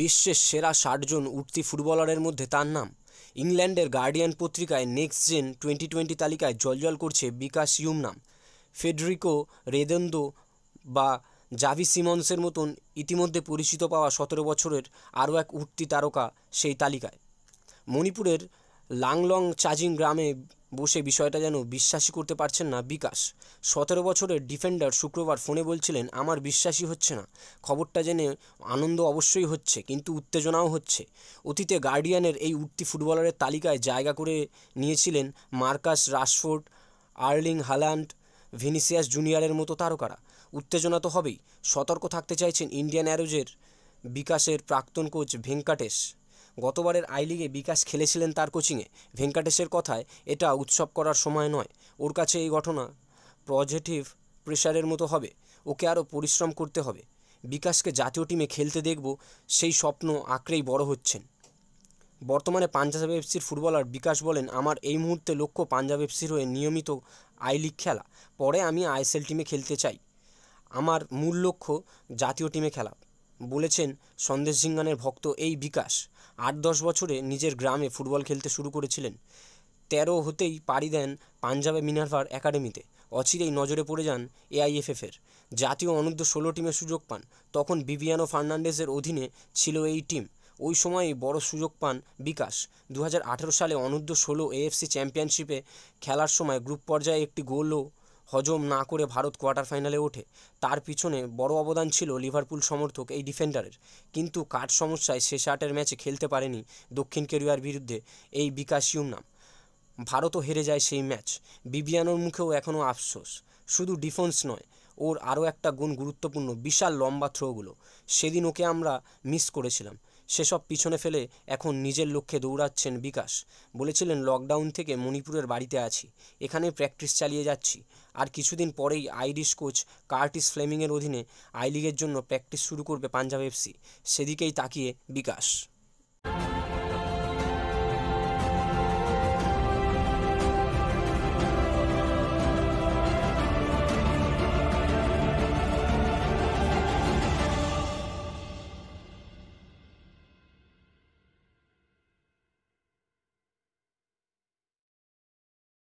বিশ্বের সেরা ষাটজন উঠতি ফুটবলারের মধ্যে তার নাম ইংল্যান্ডের গার্ডিয়ান পত্রিকায় নেক্সট জেন টোয়েন্টি টোয়েন্টি তালিকায় জলজল করছে বিকাশ ইউম নাম ফেডরিকো রেদেন্দো বা জাভি সিমন্সের মতন ইতিমধ্যে পরিচিত পাওয়া সতেরো বছরের আরও এক উঠতি তারকা সেই তালিকায় মণিপুরের লাংলং চাজিং গ্রামে বসে বিষয়টা যেন বিশ্বাসই করতে পারছেন না বিকাশ সতেরো বছরের ডিফেন্ডার শুক্রবার ফোনে বলছিলেন আমার বিশ্বাসই হচ্ছে না খবরটা জেনে আনন্দ অবশ্যই হচ্ছে কিন্তু উত্তেজনাও হচ্ছে অতীতে গার্ডিয়ানের এই উঠতি ফুটবলারের তালিকায় জায়গা করে নিয়েছিলেন Marcus Rashford Erling Haaland Vinicius জুনিয়রের মতো তারকারা উত্তেজনা তো হবেই সতর্ক থাকতে চাইছেন ইন্ডিয়ান অ্যারোজের বিকাশের প্রাক্তন কোচ ভেঙ্কাটেশ গতবারের আই লিগে বিকাশ খেলেছিলেন তার কোচিংয়ে ভেঙ্কাটেশের কথায় এটা উৎসব করার সময় নয় ওর কাছে এই ঘটনা পজিটিভ প্রেশারের মতো হবে ওকে আরও পরিশ্রম করতে হবে বিকাশকে জাতীয় টিমে খেলতে দেখব সেই স্বপ্ন আঁকড়েই বড় হচ্ছেন বর্তমানে পাঞ্জাব এফসির ফুটবলার বিকাশ বলেন আমার এই মুহূর্তে লক্ষ্য পাঞ্জাব এফসির হয়ে নিয়মিত আই লিগ খেলা পরে আমি আইএসএল টিমে খেলতে চাই আমার মূল লক্ষ্য জাতীয় টিমে খেলা বলেছেন সন্দেশ জিঙ্গানের ভক্ত এই বিকাশ আট দশ বছরে নিজের গ্রামে ফুটবল খেলতে শুরু করেছিলেন তেরো হতেই পাড়ি দেন পাঞ্জাবে মিনারভার একাডেমিতে অচিরেই নজরে পড়ে যান এআইএফএফের জাতীয় অনূর্ধ্ব ষোলো টিমে সুযোগ পান তখন বিবিয়ানো ফার্নান্ডেজের অধীনে ছিল এই টিম ওই সময়েই বড় সুযোগ পান বিকাশ দু সালে অনূর্ধ্ব ষোলো এএফসি চ্যাম্পিয়নশিপে খেলার সময় গ্রুপ পর্যায়ে একটি গোলও হজম না করে ভারত কোয়ার্টার ফাইনালে ওঠে তার পিছনে বড় অবদান ছিল লিভারপুল সমর্থক এই ডিফেন্ডারের কিন্তু কাঠ সমস্যায় শেষ আটের ম্যাচে খেলতে পারেনি দক্ষিণ কেরিয়ার বিরুদ্ধে এই বিকাশ ইউমনাম ভারতও হেরে যায় সেই ম্যাচ বিবিয়ানোর মুখেও এখনও আফসোস শুধু ডিফেন্স নয় ওর আরও একটা গুণ গুরুত্বপূর্ণ বিশাল লম্বা থ্রোগুলো সেদিন ওকে আমরা মিস করেছিলাম সেসব পিছনে ফেলে এখন নিজের লক্ষ্যে দৌড়াচ্ছেন বিকাশ বলেছিলেন লকডাউন থেকে মণিপুরের বাড়িতে আছি এখানে প্র্যাকটিস চালিয়ে যাচ্ছি আর কিছুদিন পরেই আইরিশ কোচ কার্টিস ফ্লেমিংয়ের অধীনে আই লিগের জন্য প্র্যাকটিস শুরু করবে পাঞ্জাব এফসি সেদিকেই তাকিয়ে বিকাশ